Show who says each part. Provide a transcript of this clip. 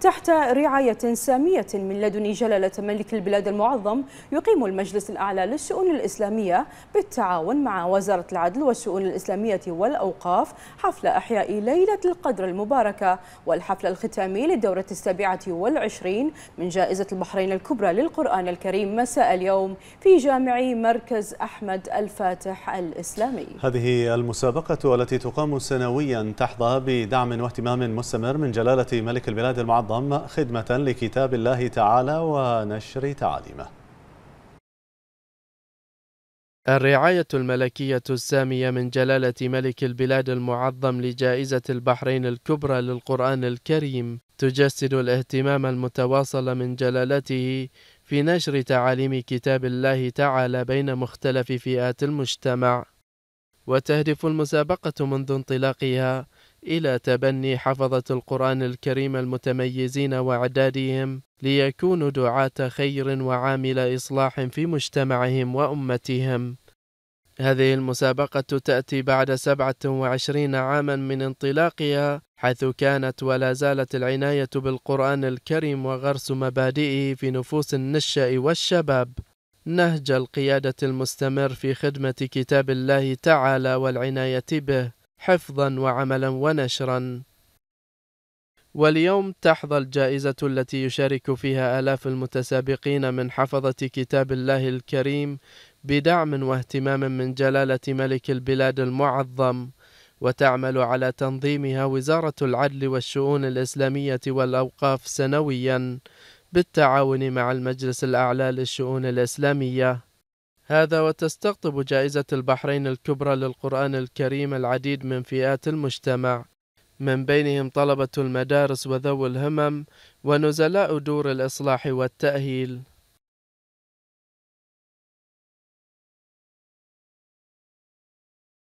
Speaker 1: تحت رعاية سامية من لدن جلالة ملك البلاد المعظم يقيم المجلس الأعلى للشؤون الإسلامية بالتعاون مع وزارة العدل والشؤون الإسلامية والأوقاف حفل إحياء ليلة القدر المباركة والحفل الختامي للدورة السابعة والعشرين من جائزة البحرين الكبرى للقرآن الكريم مساء اليوم في جامع مركز أحمد الفاتح الإسلامي
Speaker 2: هذه المسابقة التي تقام سنويا تحظى بدعم واهتمام مستمر من جلالة ملك البلاد المعظم الأعظم خدمة لكتاب الله تعالى ونشر تعاليمه
Speaker 3: الرعاية الملكية السامية من جلالة ملك البلاد المعظم لجائزة البحرين الكبرى للقرآن الكريم تجسد الاهتمام المتواصل من جلالته في نشر تعاليم كتاب الله تعالى بين مختلف فئات المجتمع وتهدف المسابقة منذ انطلاقها إلى تبني حفظة القرآن الكريم المتميزين وإعدادهم ليكونوا دعاة خير وعامل إصلاح في مجتمعهم وأمتهم هذه المسابقة تأتي بعد 27 عاما من انطلاقها حيث كانت ولا زالت العناية بالقرآن الكريم وغرس مبادئه في نفوس النشأ والشباب نهج القيادة المستمر في خدمة كتاب الله تعالى والعناية به حفظا وعملا ونشرا واليوم تحظى الجائزة التي يشارك فيها آلاف المتسابقين من حفظة كتاب الله الكريم بدعم واهتمام من جلالة ملك البلاد المعظم وتعمل على تنظيمها وزارة العدل والشؤون الإسلامية والأوقاف سنويا بالتعاون مع المجلس الأعلى للشؤون الإسلامية هذا وتستقطب جائزة البحرين الكبرى للقرآن الكريم العديد من فئات المجتمع من بينهم طلبة المدارس وذوي الهمم ونزلاء دور الإصلاح والتأهيل